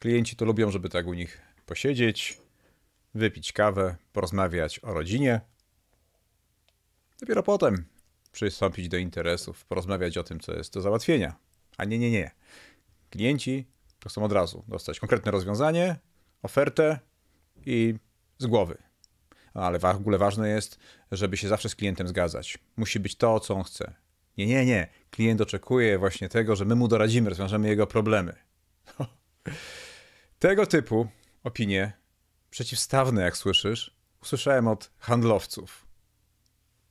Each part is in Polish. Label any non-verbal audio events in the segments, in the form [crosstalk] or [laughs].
Klienci to lubią, żeby tak u nich posiedzieć, wypić kawę, porozmawiać o rodzinie. Dopiero potem przystąpić do interesów, porozmawiać o tym, co jest do załatwienia. A nie, nie, nie. Klienci to chcą od razu dostać konkretne rozwiązanie, ofertę i z głowy. No, ale w ogóle ważne jest, żeby się zawsze z klientem zgadzać. Musi być to, co on chce. Nie, nie, nie. Klient oczekuje właśnie tego, że my mu doradzimy, rozwiążemy jego problemy. [laughs] Tego typu opinie, przeciwstawne jak słyszysz, usłyszałem od handlowców.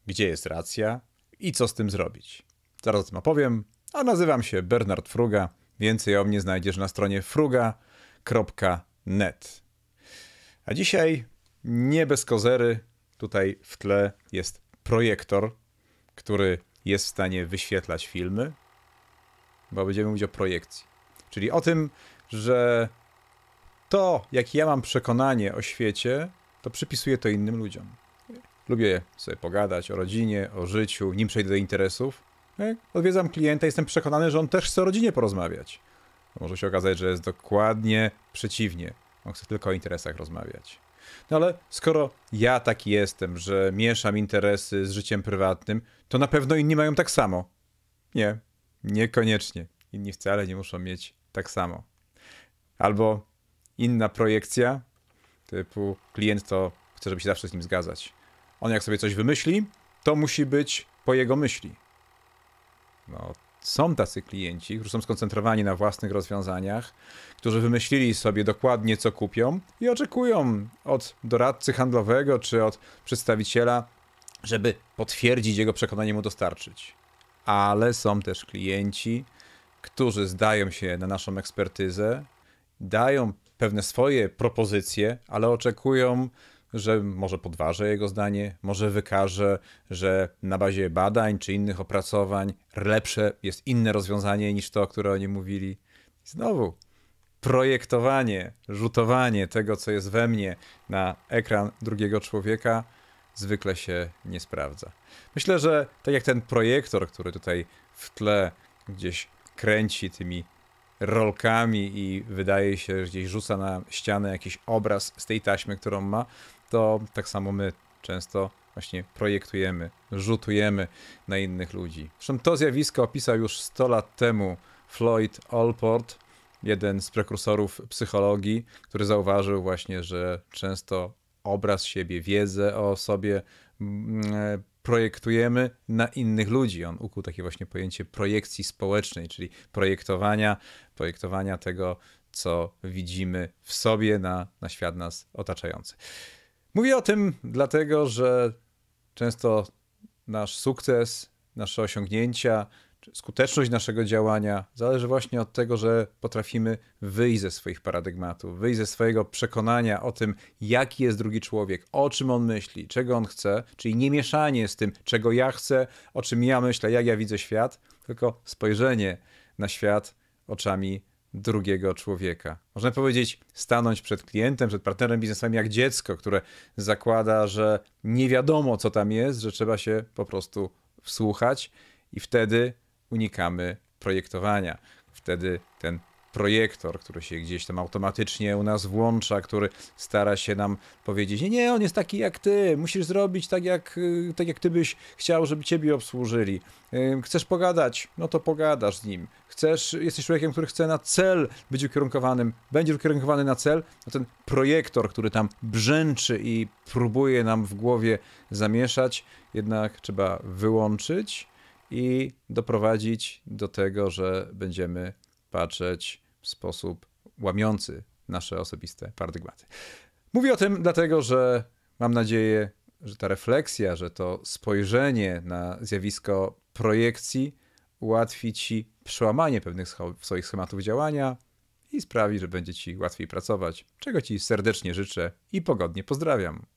Gdzie jest racja i co z tym zrobić? Zaraz o tym opowiem, a nazywam się Bernard Fruga. Więcej o mnie znajdziesz na stronie fruga.net. A dzisiaj nie bez kozery, tutaj w tle jest projektor, który jest w stanie wyświetlać filmy, bo będziemy mówić o projekcji. Czyli o tym, że to, jak ja mam przekonanie o świecie, to przypisuję to innym ludziom. Lubię sobie pogadać o rodzinie, o życiu, nim przejdę do interesów. E, odwiedzam klienta, i jestem przekonany, że on też chce o rodzinie porozmawiać. Może się okazać, że jest dokładnie przeciwnie. On chce tylko o interesach rozmawiać. No ale skoro ja taki jestem, że mieszam interesy z życiem prywatnym, to na pewno inni mają tak samo. Nie, niekoniecznie. Inni wcale nie muszą mieć tak samo. Albo inna projekcja, typu klient to chce, żeby się zawsze z nim zgadzać. On jak sobie coś wymyśli, to musi być po jego myśli. No, są tacy klienci, którzy są skoncentrowani na własnych rozwiązaniach, którzy wymyślili sobie dokładnie, co kupią i oczekują od doradcy handlowego czy od przedstawiciela, żeby potwierdzić jego przekonanie mu dostarczyć. Ale są też klienci, którzy zdają się na naszą ekspertyzę, dają pewne swoje propozycje, ale oczekują, że może podważę jego zdanie, może wykaże, że na bazie badań czy innych opracowań lepsze jest inne rozwiązanie niż to, o które oni mówili. znowu, projektowanie, rzutowanie tego, co jest we mnie na ekran drugiego człowieka zwykle się nie sprawdza. Myślę, że tak jak ten projektor, który tutaj w tle gdzieś kręci tymi rolkami i wydaje się, że gdzieś rzuca na ścianę jakiś obraz z tej taśmy, którą ma, to tak samo my często właśnie projektujemy, rzutujemy na innych ludzi. Zresztą to zjawisko opisał już 100 lat temu Floyd Allport, jeden z prekursorów psychologii, który zauważył właśnie, że często obraz siebie, wiedzę o sobie mm, e, projektujemy na innych ludzi. On ukuł takie właśnie pojęcie projekcji społecznej, czyli projektowania, projektowania tego, co widzimy w sobie na, na świat nas otaczający. Mówię o tym dlatego, że często nasz sukces, nasze osiągnięcia, skuteczność naszego działania zależy właśnie od tego, że potrafimy wyjść ze swoich paradygmatów, wyjść ze swojego przekonania o tym, jaki jest drugi człowiek, o czym on myśli, czego on chce, czyli nie mieszanie z tym, czego ja chcę, o czym ja myślę, jak ja widzę świat, tylko spojrzenie na świat oczami drugiego człowieka. Można powiedzieć, stanąć przed klientem, przed partnerem biznesowym jak dziecko, które zakłada, że nie wiadomo, co tam jest, że trzeba się po prostu wsłuchać i wtedy unikamy projektowania. Wtedy ten projektor, który się gdzieś tam automatycznie u nas włącza, który stara się nam powiedzieć, nie, nie, on jest taki jak ty, musisz zrobić tak jak, y, tak jak ty byś chciał, żeby ciebie obsłużyli. Chcesz pogadać, no to pogadasz z nim. Chcesz, jesteś człowiekiem, który chce na cel być ukierunkowanym, będzie ukierunkowany na cel, no ten projektor, który tam brzęczy i próbuje nam w głowie zamieszać, jednak trzeba wyłączyć i doprowadzić do tego, że będziemy patrzeć w sposób łamiący nasze osobiste paradygmaty. Mówię o tym dlatego, że mam nadzieję, że ta refleksja, że to spojrzenie na zjawisko projekcji ułatwi ci przełamanie pewnych swoich schematów działania i sprawi, że będzie ci łatwiej pracować, czego ci serdecznie życzę i pogodnie pozdrawiam.